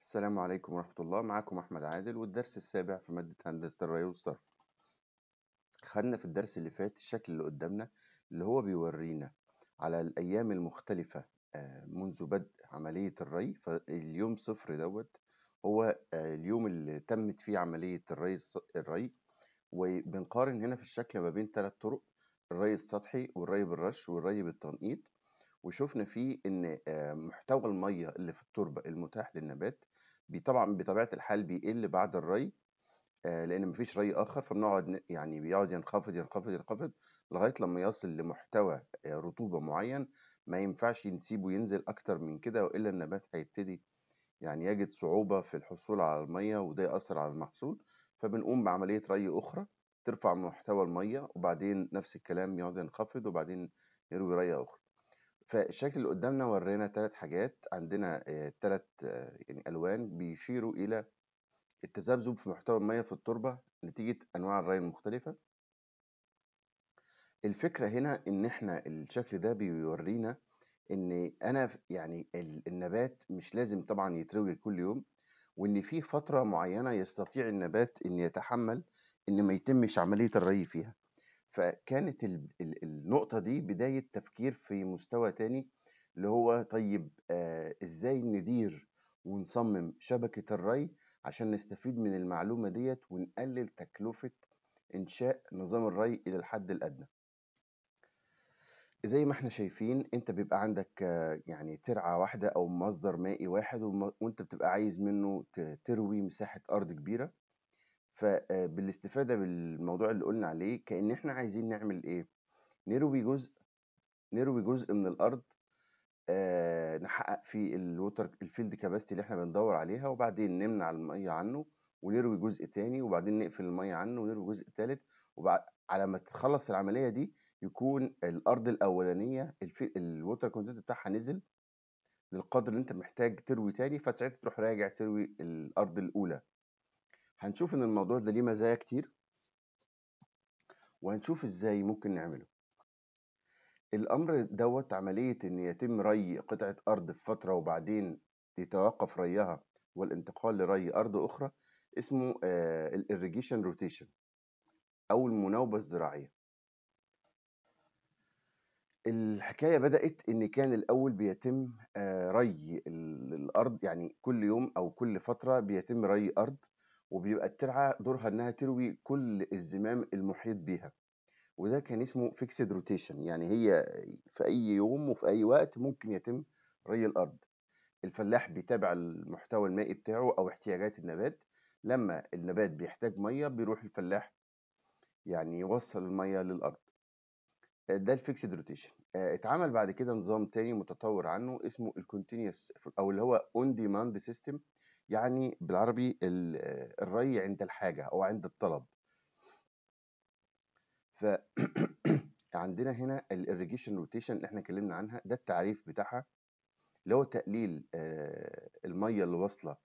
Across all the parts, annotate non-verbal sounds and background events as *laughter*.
السلام عليكم ورحمة الله معكم أحمد عادل والدرس السابع في مادة هندسة الري والصرف خدنا في الدرس اللي فات الشكل اللي قدامنا اللي هو بيورينا على الأيام المختلفة آه، منذ بدء عملية الري فاليوم صفر دوت هو آه، اليوم اللي تمت فيه عملية الري الري وبنقارن هنا في الشكل ما بين ثلاث طرق الري السطحي والري بالرش والري بالتنقيط وشفنا فيه ان آه، محتوى الميه اللي في التربه المتاح للنبات طبعا بطبيعه الحال بيقل بعد الري آه، لان مفيش ري اخر فبنقعد يعني بيقعد ينخفض ينخفض ينخفض لغايه لما يصل لمحتوى آه، رطوبه معين ما ينفعش نسيبه ينزل اكتر من كده والا النبات هيبتدي يعني يجد صعوبة في الحصول على المية وده يأثر على المحصول فبنقوم بعملية ري أخرى ترفع محتوى المية وبعدين نفس الكلام يقعد ينخفض وبعدين يروي رية أخرى فالشكل اللي قدامنا ورينا ثلاث حاجات عندنا ثلاث آه، آه، يعني ألوان بيشيروا إلى التذبذب في محتوى المية في التربة نتيجة أنواع الري المختلفة الفكرة هنا إن إحنا الشكل ده بيورينا إن أنا يعني النبات مش لازم طبعا يتروي كل يوم وإن في فترة معينة يستطيع النبات إن يتحمل إن ما يتمش عملية الري فيها فكانت النقطة دي بداية تفكير في مستوى تاني اللي هو طيب آه، ازاي ندير ونصمم شبكة الري عشان نستفيد من المعلومة ديت ونقلل تكلفة إنشاء نظام الري إلى الحد الأدنى زي ما احنا شايفين انت بيبقى عندك آه، يعني ترعة واحدة او مصدر مائي واحد وانت بتبقى عايز منه تروي مساحة ارض كبيرة فبالاستفادة آه، بالموضوع اللي قلنا عليه كأن احنا عايزين نعمل ايه نروي جزء نروي جزء من الأرض آه نحقق فيه الوتر الفيلد كاباستي اللي احنا بندور عليها وبعدين نمنع المية عنه ونروي جزء تاني وبعدين نقفل المية عنه ونروي جزء تالت وبعد على ما تخلص العملية دي يكون الأرض الأولانية الوتر كونتنت بتاعها نزل للقدر اللي انت محتاج تروي تاني فساعتها تروح راجع تروي الأرض الأولى هنشوف ان الموضوع ده ليه مزايا كتير وهنشوف ازاي ممكن نعمله الامر دوت عملية ان يتم ري قطعة ارض في فترة وبعدين يتوقف ريها والانتقال لري ارض اخرى اسمه آه، الاريجيشن روتيشن او المناوبة الزراعية الحكاية بدأت إن كان الأول بيتم آه، ري الأرض يعني كل يوم أو كل فترة بيتم ري أرض وبيبقى الترعة دورها إنها تروي كل الزمام المحيط بيها وده كان اسمه فيكسد روتيشن يعني هي في أي يوم وفي أي وقت ممكن يتم ري الأرض الفلاح بيتابع المحتوى المائي بتاعه أو احتياجات النبات لما النبات بيحتاج مية بيروح الفلاح يعني يوصل المية للأرض ده الفيكسد روتيشن آه، اتعمل بعد كده نظام تاني متطور عنه اسمه الكونتينيوس او اللي هو اون ديماند سيستم يعني بالعربي آه، الري عند الحاجة أو عند الطلب ف *clears throat* عندنا هنا الاريجيشن روتيشن اللي احنا اتكلمنا عنها ده التعريف بتاعها اللي هو تقليل آه، الميه اللي واصله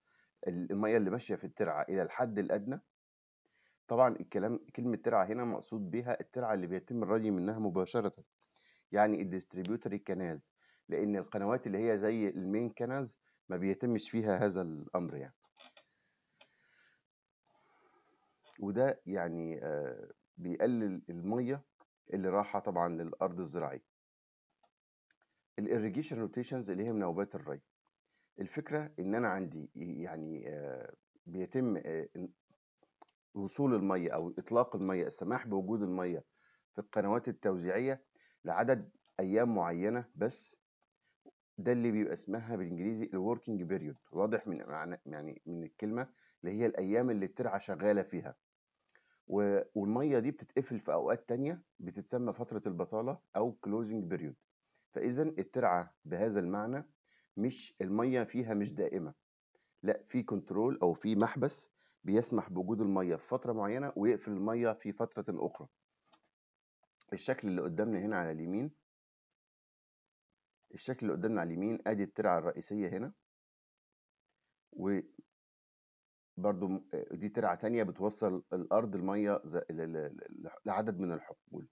الميه اللي ماشيه في الترعه الى الحد الادنى طبعا الكلام كلمه ترعه هنا مقصود بها الترعه اللي بيتم الري منها مباشره يعني الديستريبيوتري كانالز لان القنوات اللي هي زي المين كانالز ما بيتمش فيها هذا الأمر يعني وده يعني آه، بيقلل المية اللي راحة طبعا للأرض الزراعية الإريجيشن روتيشنز اللي هي من نوبات الري الفكرة إن أنا عندي يعني آه، بيتم آه، وصول المية أو إطلاق المية السماح بوجود المية في القنوات التوزيعية لعدد أيام معينة بس ده اللي بيبقى اسمها بالانجليزي الوركينج بيريود واضح من معنى يعني من الكلمه اللي هي الايام اللي الترعه شغاله فيها والميه دي بتتقفل في اوقات تانية بتتسمى فتره البطاله او كلوزنج بيريود فاذا الترعه بهذا المعنى مش الميه فيها مش دائمه لا في كنترول او في محبس بيسمح بوجود الميه في فتره معينه ويقفل الميه في فتره اخرى الشكل اللي قدامنا هنا على اليمين الشكل اللي قدامنا على اليمين ادي الترعه الرئيسيه هنا و برضو دي ترعه تانية بتوصل الارض الميه لعدد من الحقول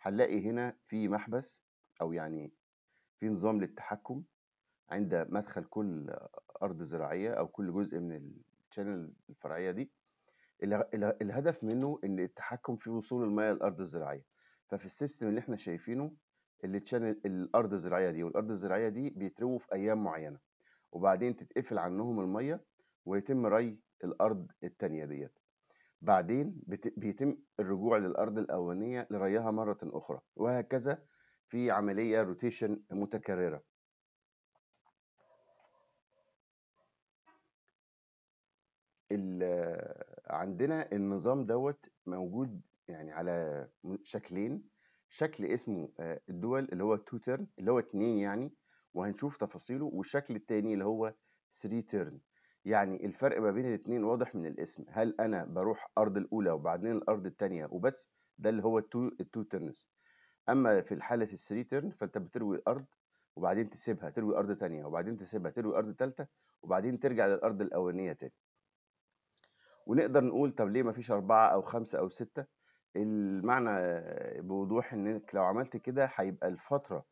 هنلاقي هنا في محبس او يعني في نظام للتحكم عند مدخل كل ارض زراعيه او كل جزء من الشانل الفرعيه دي الهدف منه ان التحكم في وصول الميه للارض الزراعيه ففي السيستم اللي احنا شايفينه اللي تشنل الارض الزراعيه دي والارض الزراعيه دي بيترووا في ايام معينه وبعدين تتقفل عنهم الميه ويتم ري الارض التانية ديت بعدين بيتم الرجوع للارض الاولانيه لريها مره اخرى وهكذا في عمليه روتيشن متكرره عندنا النظام دوت موجود يعني على شكلين شكل اسمه آه، الدول اللي هو 2 تيرن اللي هو 2 يعني وهنشوف تفاصيله والشكل التاني اللي هو 3 تيرن يعني الفرق ما بين الاثنين واضح من الاسم هل انا بروح ارض الاولى وبعدين الارض الثانيه وبس ده اللي هو التو التو تيرنز اما في الحاله الثري تيرن فانت بتروي الارض وبعدين تسيبها تروي ارض ثانيه وبعدين تسيبها تروي ارض ثالثه وبعدين ترجع للارض الاولانيه تاني ونقدر نقول طب ليه ما فيش أربعة أو خمسة أو ستة المعنى بوضوح انك لو عملت كده هيبقى الفتره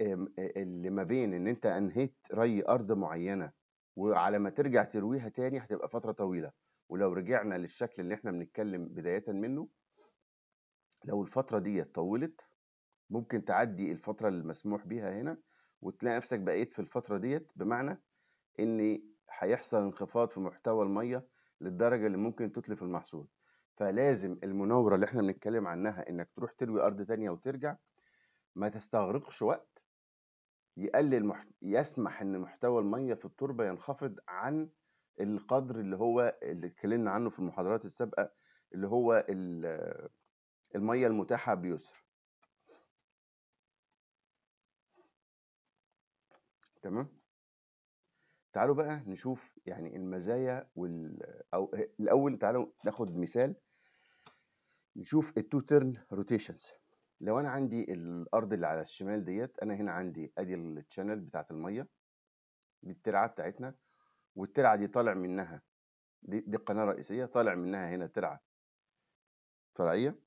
آمم، اللي ما بين ان انت انهيت ري ارض معينه وعلى ما ترجع ترويها تاني هتبقى فتره طويله ولو رجعنا للشكل اللي احنا بنتكلم بدايه منه لو الفتره دي طولت ممكن تعدي الفتره المسموح بيها هنا وتلاقي نفسك بقيت في الفتره ديت بمعنى ان هيحصل انخفاض في محتوى الميه للدرجه اللي ممكن تتلف المحصول فلازم المناوره اللي احنا بنتكلم عنها انك تروح تروي ارض تانية وترجع ما تستغرقش وقت يقلل محت... يسمح ان محتوى الميه في التربه ينخفض عن القدر اللي هو اللي اتكلمنا عنه في المحاضرات السابقه اللي هو الميه المتاحه بيسر تمام تعالوا بقى نشوف يعني المزايا وال أو الأول تعالوا ناخد مثال نشوف التو تيرن روتيشنز لو أنا عندي الأرض اللي على الشمال ديت أنا هنا عندي أدي التشانل بتاعت المية دي الترعة بتاعتنا والترعة دي طالع منها دي, دي القناة الرئيسية طالع منها هنا ترعة فرعية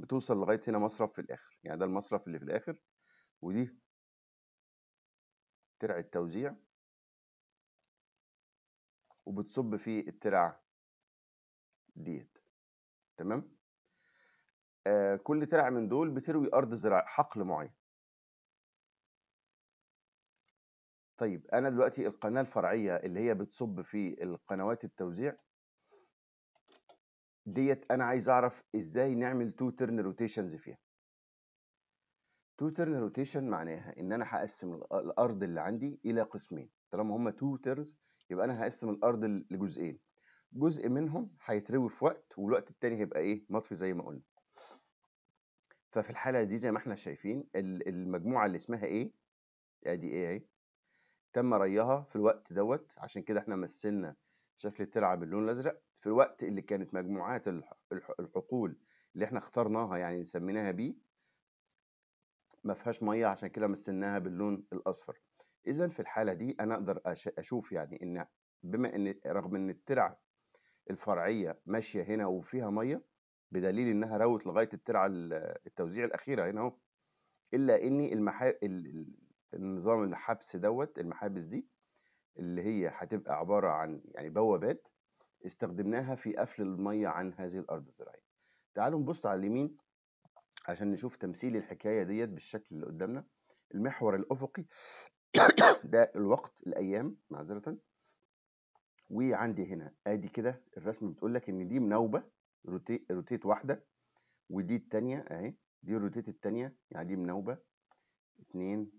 بتوصل لغاية هنا مصرف في الآخر يعني ده المصرف اللي في الآخر ودي ترعة توزيع وبتصب في الترع ديت تمام آه كل ترع من دول بتروي ارض زراع حقل معين طيب انا دلوقتي القناه الفرعيه اللي هي بتصب في القنوات التوزيع ديت انا عايز اعرف ازاي نعمل تو تيرن روتيشنز فيها تو تيرن روتيشن معناها ان انا هقسم الارض اللي عندي الى قسمين طالما هما تو تيرنز يبقى انا هقسم الارض لجزئين جزء منهم هيتروي في وقت والوقت التاني هيبقى ايه مطفي زي ما قلنا ففي الحاله دي زي ما احنا شايفين المجموعه اللي اسمها ايه ادي ايه اهي تم ريها في الوقت دوت عشان كده احنا مثلنا شكل الترعه باللون الازرق في الوقت اللي كانت مجموعات الحقول اللي احنا اخترناها يعني سميناها بيه ما فيهاش ميه عشان كده مثلناها باللون الاصفر اذا في الحاله دي انا اقدر اشوف يعني ان بما ان رغم ان الترع الفرعيه ماشيه هنا وفيها ميه بدليل انها روت لغايه الترعه التوزيع الاخيره هنا اهو الا ان المحا... النظام الحبس دوت المحابس دي اللي هي هتبقى عباره عن يعني بوابات استخدمناها في قفل الميه عن هذه الارض الزراعيه تعالوا نبص على اليمين عشان نشوف تمثيل الحكايه ديت بالشكل اللي قدامنا المحور الافقي ده الوقت الايام معذره وعندي هنا ادي كده الرسم بتقول لك ان دي مناوبه روتيت, روتيت واحده ودي الثانيه اهي دي الروتيت الثانيه يعني دي مناوبه اتنين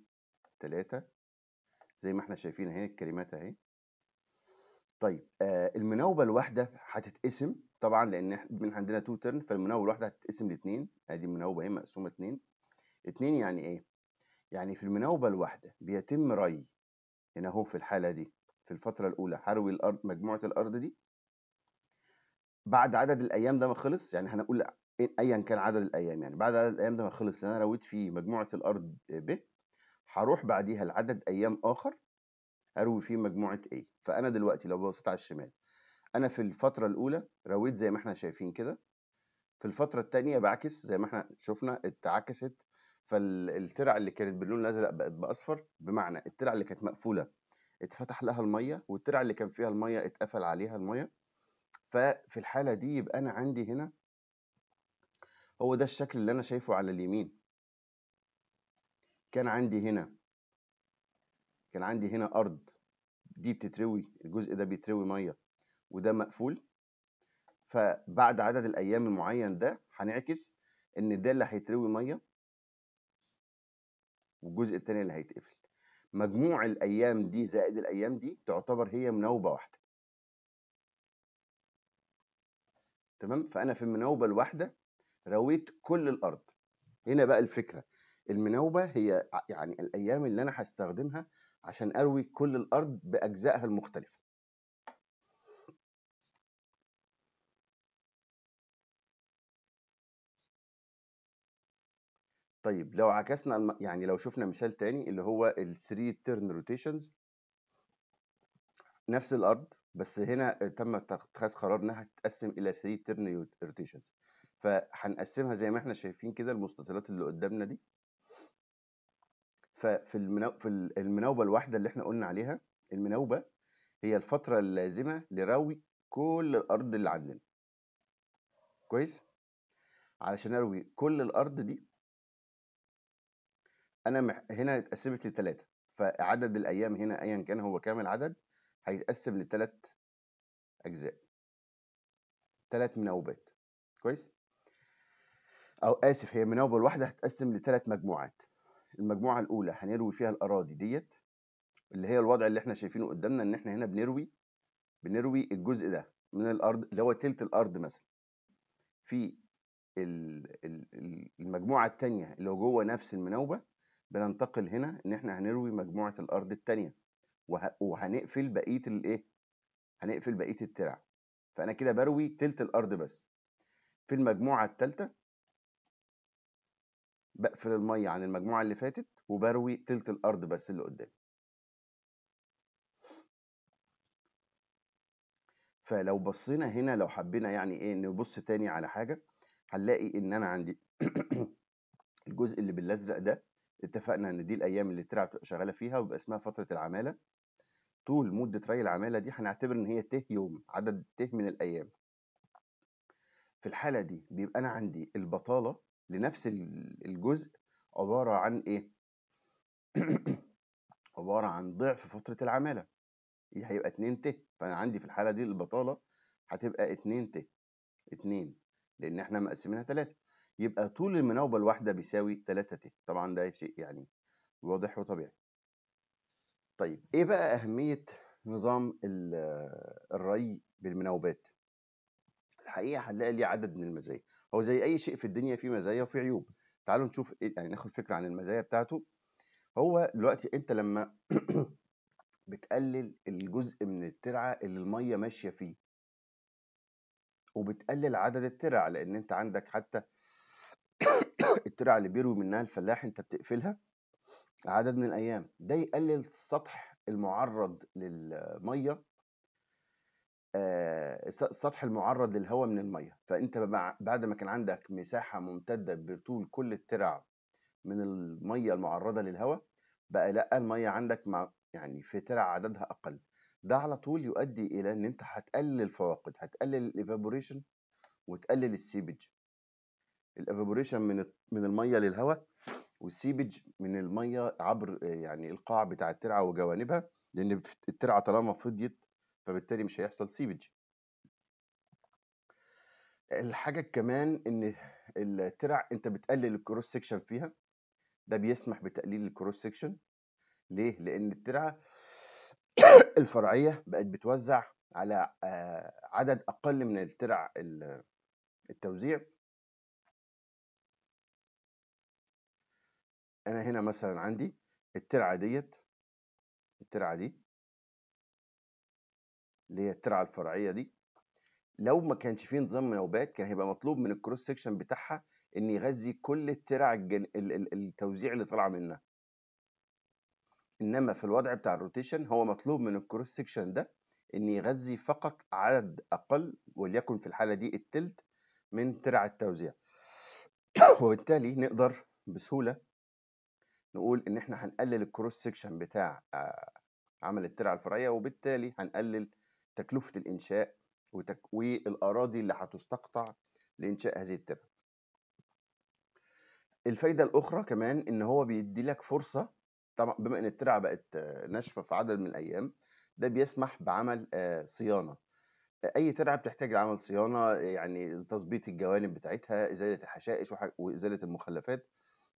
تلاته زي ما احنا شايفين اهي الكلمات اهي طيب آه المناوبه الواحده هتتقسم طبعا لان من عندنا تو ترن فالمناوبه الواحده هتتقسم لاثنين ادي المناوبه اهي مقسومه اثنين اثنين يعني ايه يعني في المناوبة الواحدة بيتم ري هنا اهو في الحالة دي في الفترة الأولى هروي الأرض مجموعة الأرض دي بعد عدد الأيام ده ما خلص يعني هنقول أيا كان عدد الأيام يعني بعد عدد الأيام ده ما خلص أنا رويت فيه مجموعة الأرض ب هروح بعديها لعدد أيام آخر أروي فيه مجموعة A فأنا دلوقتي لو بصيت على الشمال أنا في الفترة الأولى رويت زي ما احنا شايفين كده في الفترة الثانية بعكس زي ما احنا شفنا اتعكست فالترع اللي كانت باللون الازرق بقت باصفر بمعنى الترع اللي كانت مقفوله اتفتح لها الميه والترع اللي كان فيها الميه اتقفل عليها الميه ففي الحاله دي يبقى انا عندي هنا هو ده الشكل اللي انا شايفه على اليمين كان عندي هنا كان عندي هنا ارض دي بتتروي الجزء ده بيتروي ميه وده مقفول فبعد عدد الايام المعين ده هنعكس ان ده اللي هيتروي ميه والجزء الثاني اللي هيتقفل مجموع الايام دي زائد الايام دي تعتبر هي مناوبه واحده تمام فانا في المناوبه الواحده رويت كل الارض هنا بقى الفكره المناوبه هي يعني الايام اللي انا هستخدمها عشان اروي كل الارض باجزائها المختلفه طيب لو عكسنا الم... يعني لو شفنا مثال تاني اللي هو ال 3 turn rotations نفس الارض بس هنا تم اتخاذ قرار انها تتقسم الى 3 turn rotations فهنقسمها زي ما احنا شايفين كده المستطيلات اللي قدامنا دي ففي المنو... في المناوبه الواحده اللي احنا قلنا عليها المناوبه هي الفتره اللازمه لروي كل الارض اللي عندنا كويس علشان اروي كل الارض دي انا مح... هنا اتقسمت لثلاثه فعدد الايام هنا ايا كان هو كام العدد هيتقسم لثلاث اجزاء ثلاث منوبات كويس او اسف هي مناوبه الواحده هتتقسم لثلاث مجموعات المجموعه الاولى هنروي فيها الاراضي ديت اللي هي الوضع اللي احنا شايفينه قدامنا ان احنا هنا بنروي بنروي الجزء ده من الارض اللي هو تلت الارض مثلا في المجموعه الثانيه اللي هو جوه نفس المنوبه بننتقل هنا ان احنا هنروي مجموعه الارض الثانيه وهنقفل بقيه الايه هنقفل بقيه الترع فانا كده بروي تلت الارض بس في المجموعه الثالثه بقفل الميه عن المجموعه اللي فاتت وبروي تلت الارض بس اللي قدامي فلو بصينا هنا لو حبينا يعني ايه نبص تاني على حاجه هنلاقي ان انا عندي *clears throat* الجزء اللي بالازرق ده اتفقنا ان دي الايام اللي الترعه بتبقى شغاله فيها ويبقى اسمها فتره العماله طول مده ري العماله دي هنعتبر ان هي ت يوم عدد ت من الايام في الحاله دي بيبقى انا عندي البطاله لنفس الجزء عباره عن ايه *clears throat* عباره عن ضعف فتره العماله دي هيبقى 2 ت فانا عندي في الحاله دي البطاله هتبقى 2 ت 2 لان احنا مقسمينها 3 يبقى طول المناوبة الواحدة بيساوي 3 ت طبعا ده شيء يعني واضح وطبيعي طيب ايه بقى أهمية نظام آه، الري بالمناوبات الحقيقة هنلاقي ليه عدد من المزايا هو زي أي شيء في الدنيا فيه مزايا وفيه عيوب تعالوا نشوف إيه، يعني ناخد فكرة عن المزايا بتاعته هو دلوقتي أنت لما *coughs* بتقلل الجزء من الترعة اللي المية ماشية فيه وبتقلل عدد الترع لأن أنت عندك حتى الترع اللي بيروي منها الفلاح انت بتقفلها عدد من الايام ده يقلل السطح المعرض للميه السطح آه، المعرض للهواء من الميه فانت بعد ما كان عندك مساحه ممتده بطول كل الترع من الميه المعرضه للهواء بقى لا الميه عندك مع يعني في ترع عددها اقل ده على طول يؤدي الى ان انت هتقلل الفواقد هتقلل الايفابوريشن وتقلل السيبج الايفابوريشن من من الميه للهواء والسيبج من الميه عبر يعني القاع بتاع الترعه وجوانبها لان الترعه طالما فضيت فبالتالي مش هيحصل سيبج الحاجه كمان ان الترع انت بتقلل الكروس سكشن فيها ده بيسمح بتقليل الكروس سكشن ليه لان الترعه *coughs* الفرعيه بقت بتوزع على آه، عدد اقل من الترع التوزيع انا هنا مثلا عندي الترعه ديت الترعه دي اللي هي الترعه الفرعيه دي لو ما كانش فيه نظام نوبات كان هيبقى مطلوب من الكروس سكشن بتاعها ان يغذي كل الترع الجن... التوزيع اللي طالعه منها انما في الوضع بتاع الروتيشن هو مطلوب من الكروس سكشن ده ان يغذي فقط عدد اقل وليكن في الحاله دي التلت من ترع التوزيع *coughs* وبالتالي نقدر بسهوله نقول ان احنا هنقلل الكروس سكشن بتاع آه، عمل الترعه الفرعيه وبالتالي هنقلل تكلفه الانشاء والاراضي اللي هتستقطع لانشاء هذه الترعه الفايده الاخرى كمان ان هو بيدي لك فرصه طبعا بما ان الترعه بقت آه، ناشفه في عدد من الايام ده بيسمح بعمل آه، صيانه اي ترعه بتحتاج لعمل صيانه يعني تظبيط الجوانب بتاعتها ازاله الحشائش وازاله المخلفات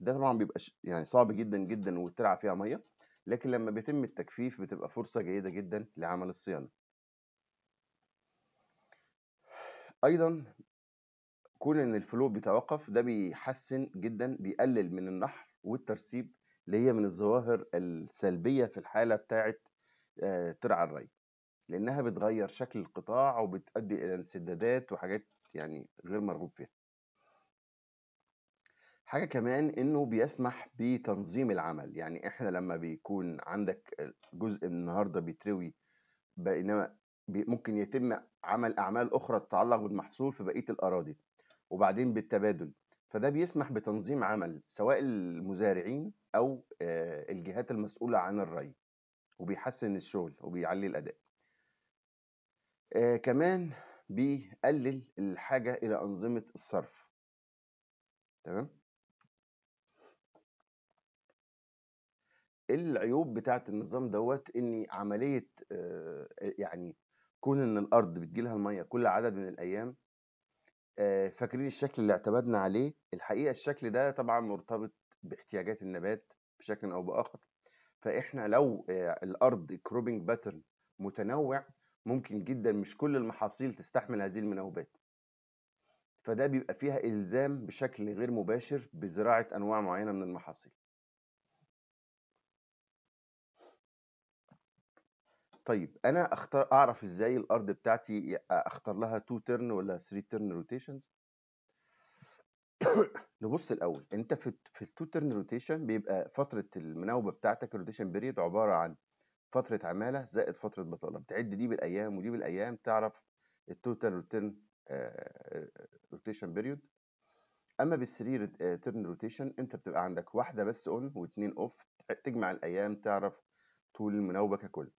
ده طبعا بيبقى يعني صعب جدا جدا والترعه فيها ميه لكن لما بيتم التجفيف بتبقى فرصه جيده جدا لعمل الصيانه ايضا كون ان الفلو بيتوقف ده بيحسن جدا بيقلل من النحر والترسيب اللي هي من الظواهر السلبيه في الحاله بتاعه آه، ترع الري لانها بتغير شكل القطاع وبتؤدي الى انسدادات وحاجات يعني غير مرغوب فيها حاجة كمان إنه بيسمح بتنظيم العمل يعني إحنا لما بيكون عندك جزء النهاردة بيتروي بينما ممكن يتم عمل أعمال أخرى تتعلق بالمحصول في بقية الأراضي وبعدين بالتبادل فده بيسمح بتنظيم عمل سواء المزارعين أو آه، الجهات المسؤولة عن الري وبيحسن الشغل وبيعلي الأداء آه، كمان بيقلل الحاجة إلى أنظمة الصرف تمام العيوب بتاعة النظام دوت إن عملية يعني كون إن الأرض بتجيلها لها المَيّة كل عدد من الأيام، فاكرين الشكل اللي اعتمدنا عليه، الحقيقة الشكل ده طبعًا مرتبط باحتياجات النبات بشكلٍ أو بآخر، فإحنا لو الأرض كروبنج باترن متنوّع، ممكن جدًا مش كل المحاصيل تستحمل هذه المناوبات. فده بيبقى فيها إلزام بشكل غير مباشر بزراعة أنواع معيّنة من المحاصيل. طيب انا اختار اعرف ازاي الارض بتاعتي اختار لها 2 ترن ولا 3 ترن روتيشنز نبص الاول انت في في التو ترن روتيشن بيبقى فتره المناوبه بتاعتك الروتيشن بيريد عباره عن فتره عماله زائد فتره بطاله بتعد دي بالايام ودي بالايام تعرف التوتال ريتيرن روتيشن بيريود اما بالثري ترن روتيشن انت بتبقى عندك واحده بس اون واثنين اوف تجمع الايام تعرف طول المناوبه ككل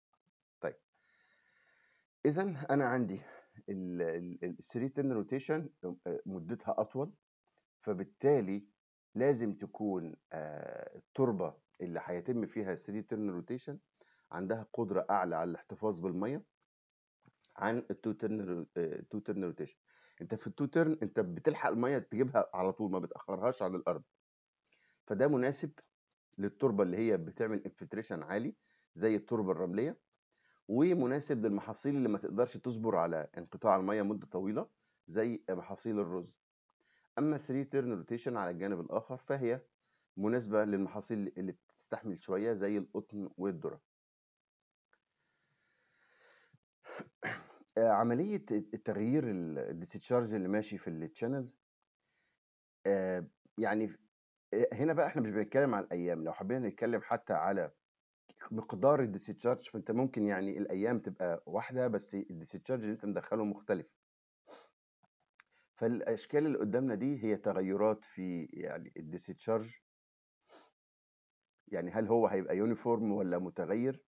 اذا انا عندي 3 تن روتيشن آه، مدتها اطول فبالتالي لازم تكون آه، التربه اللي هيتم فيها 3 ترن روتيشن عندها قدره اعلى على الاحتفاظ بالميه عن التو ترن آه، التو ترن روتيشن انت في التو ترن انت بتلحق الميه تجيبها على طول ما بتاخرهاش عن الارض فده مناسب للتربه اللي هي بتعمل انفلتريشن عالي زي التربه الرمليه ومناسب للمحاصيل اللي ما تقدرش تصبر على انقطاع الميه مده طويله زي محاصيل الرز اما 3 تيرن روتيشن على الجانب الاخر فهي مناسبه للمحاصيل اللي تستحمل شويه زي القطن والذره آه، عمليه التغيير الديسشارج اللي ماشي في التشانلز آه، يعني آه، هنا بقى احنا مش بنتكلم على الايام لو حبينا نتكلم حتى على مقدار الديسيتشارج فانت ممكن يعني الايام تبقى واحده بس الديسيتشارج اللي انت مدخله مختلف فالاشكال اللي قدامنا دي هي تغيرات في يعني الديسيتشارج يعني هل هو هيبقى يونيفورم ولا متغير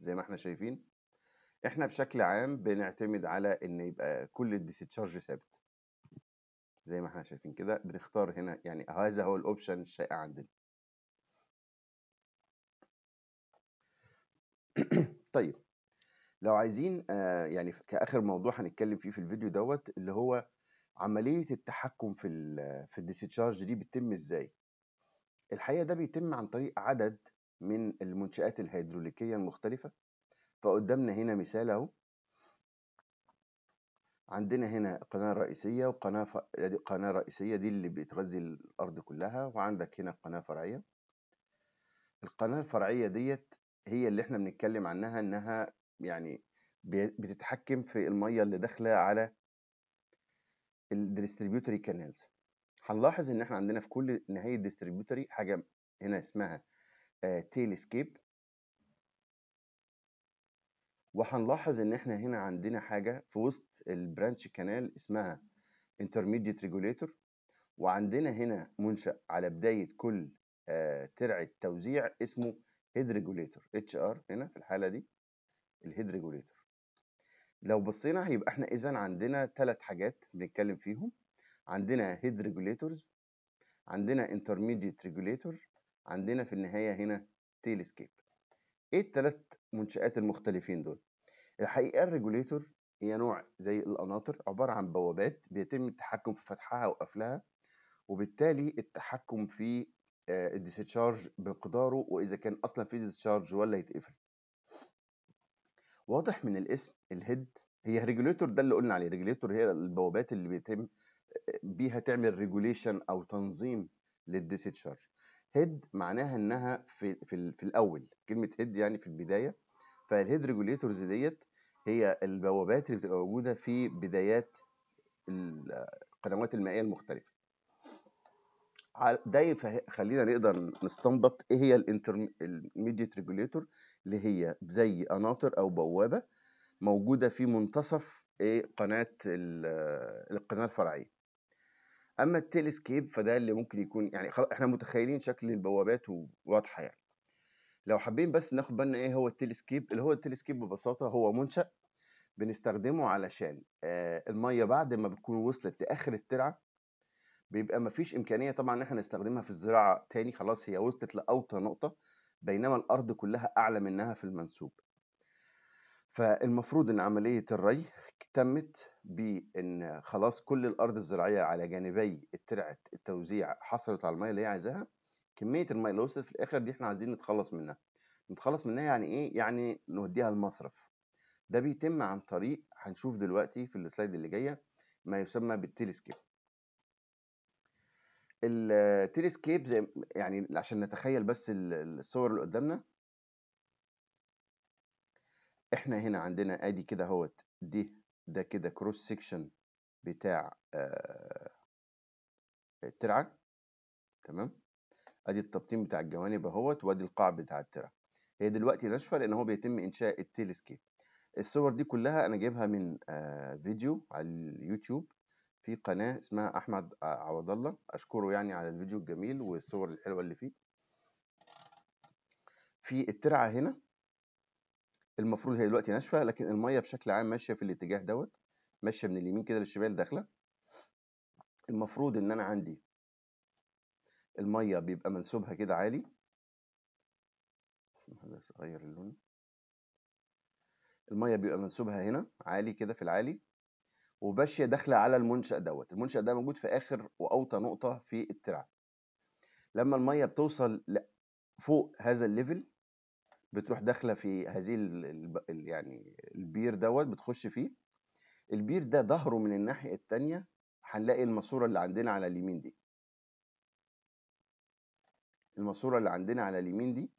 زي ما احنا شايفين احنا بشكل عام بنعتمد على ان يبقى كل الديسيتشارج ثابت زي ما احنا شايفين كده بنختار هنا يعني هذا هو الاوبشن الشائع عندنا *clears throat* طيب لو عايزين آه يعني كاخر موضوع هنتكلم فيه في الفيديو دوت اللي هو عمليه التحكم في الـ في الديسشارج دي بتتم ازاي الحقيقه ده بيتم عن طريق عدد من المنشآت الهيدروليكية المختلفة فقدامنا هنا مثال اهو عندنا هنا قناة رئيسية وقناة ف... قناة رئيسية دي اللي بتغذي الأرض كلها وعندك هنا قناة فرعية القناة الفرعية ديت هي اللي إحنا بنتكلم عنها إنها يعني بتتحكم في المَيّة اللي داخلة على الديستريبيوتري كانالز هنلاحظ إن إحنا عندنا في كل نهاية ديستريبيوتري حاجة هنا اسمها تيل آه، سكيب وهنلاحظ إن إحنا هنا عندنا حاجة في وسط البرانش كانال اسمها انترميديت ريجوليتور وعندنا هنا منشأ على بداية كل آه، ترعة توزيع اسمه هيد ريجوليتور اتش ار هنا في الحاله دي الهيد ريجوليتور لو بصينا هيبقى احنا اذا عندنا ثلاث حاجات بنتكلم فيهم عندنا هيد ريجوليتورز عندنا انترميديت ريجوليتور عندنا في النهايه هنا تيل سكيب ايه الثلاث منشآت المختلفين دول الحقيقه الريجوليتور هي نوع زي القناطر عباره عن بوابات بيتم التحكم في فتحها وقفلها وبالتالي التحكم في آه، الديسشارج بمقداره واذا كان اصلا في ديسشارج ولا يتقفل واضح من الاسم الهيد هي ريجوليتور ده اللي قلنا عليه ريجوليتور هي البوابات اللي بيتم آه، بيها تعمل ريجوليشن او تنظيم للديسشارج هيد معناها انها في في, في الاول كلمه هيد يعني في البدايه فالهيد ريجوليتورز ديت هي البوابات اللي بتبقى موجوده في بدايات القنوات المائيه المختلفه ده يخلينا نقدر نستنبط ايه هي الانترميديت ريجوليتور اللي هي زي قناطر او بوابه موجوده في منتصف ايه قناه القناه الفرعيه اما التلسكيب فده اللي ممكن يكون يعني احنا متخيلين شكل البوابات وواضحه يعني لو حابين بس ناخد بالنا ايه هو التلسكيب اللي هو التلسكيب ببساطه هو منشا بنستخدمه علشان آه، الميه بعد ما بتكون وصلت لاخر الترعه بيبقى مفيش امكانيه طبعا ان احنا نستخدمها في الزراعه تاني خلاص هي وصلت لاوطى نقطه بينما الارض كلها اعلى منها في المنسوب فالمفروض ان عمليه الري تمت بان خلاص كل الارض الزراعيه على جانبي الترعه التوزيع حصلت على الميه اللي هي عايزاها كميه الميه اللي وصلت في الاخر دي احنا عايزين نتخلص منها نتخلص منها يعني ايه يعني نوديها المصرف ده بيتم عن طريق هنشوف دلوقتي في السلايد اللي جايه ما يسمى بالتلسكيب التلسكيب زي يعني عشان نتخيل بس الصور اللي قدامنا احنا هنا عندنا ادي كده اهوت دي ده كده كروس سيكشن بتاع آه، الترعه تمام ادي التبطين بتاع الجوانب اهوت وادي القاع بتاع الترعه هي دلوقتي ناشفه لان هو بيتم انشاء التلسكيب الصور دي كلها انا جايبها من آه، فيديو على اليوتيوب في قناة اسمها أحمد عوض الله أشكره يعني على الفيديو الجميل والصور الحلوة اللي فيه في الترعة هنا المفروض هي دلوقتي ناشفة لكن المية بشكل عام ماشية في الاتجاه دوت ماشية من اليمين كده للشمال داخلة المفروض إن أنا عندي المية بيبقى منسوبها كده عالي بس أغير اللون المية بيبقى منسوبها هنا عالي كده في العالي وباشيه داخله على المنشا دوت المنشا ده موجود في اخر واوطى نقطه في الترعه لما الميه بتوصل فوق هذا الليفل بتروح داخله في هذه يعني البير دوت بتخش فيه البير ده ظهره من الناحيه الثانيه هنلاقي الماسوره اللي عندنا على اليمين دي الماسوره اللي عندنا على اليمين دي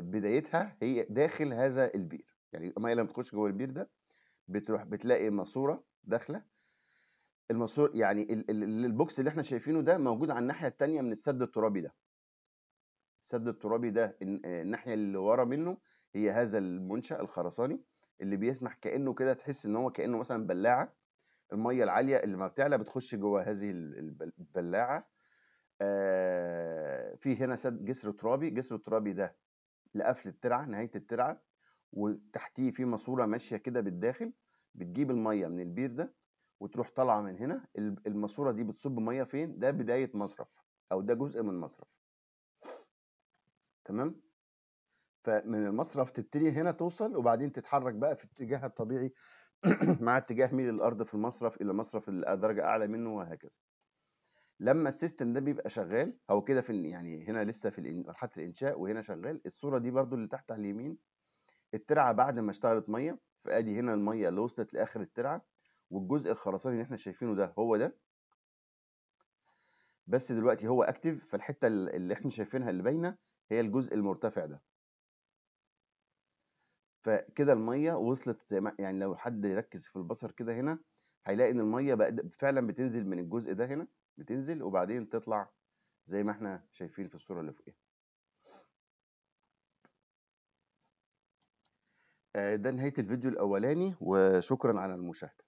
بدايتها هي داخل هذا البير يعني الميه لما بتخش جوه البير ده بتروح بتلاقي ماسوره داخله الماسور يعني البوكس اللي احنا شايفينه ده موجود على الناحيه الثانيه من السد الترابي ده السد الترابي ده آه، الناحيه اللي ورا منه هي هذا المنشا الخرساني اللي بيسمح كانه كده تحس ان هو كانه مثلا بلاعه الميه العاليه اللي ما بتعلى بتخش جوه هذه البلاعه آه، في هنا سد جسر ترابي جسر الترابي ده لقفل الترعه نهايه الترعه وتحتيه في ماسوره ماشيه كده بالداخل بتجيب الميه من البير ده وتروح طالعه من هنا الماسوره دي بتصب ميه فين ده بدايه مصرف او ده جزء من مصرف تمام فمن المصرف تبتدي هنا توصل وبعدين تتحرك بقى في اتجاهها الطبيعي *clears throat* مع اتجاه ميل الارض في المصرف الى مصرف درجه اعلى منه وهكذا لما السيستم ده بيبقى شغال هو كده في يعني هنا لسه في مرحله الانشاء وهنا شغال الصوره دي برده اللي تحت على اليمين الترعه بعد ما اشتغلت ميه فادي هنا الميه اللي وصلت لاخر الترعه والجزء الخرساني اللي احنا شايفينه ده هو ده بس دلوقتي هو اكتف فالحته اللي احنا شايفينها اللي باينه هي الجزء المرتفع ده فكده الميه وصلت يعني لو حد يركز في البصر كده هنا هيلاقي ان الميه بقى فعلا بتنزل من الجزء ده هنا بتنزل وبعدين تطلع زي ما احنا شايفين في الصوره اللي فوقيها آه، ده نهاية الفيديو الأولاني وشكرا على المشاهدة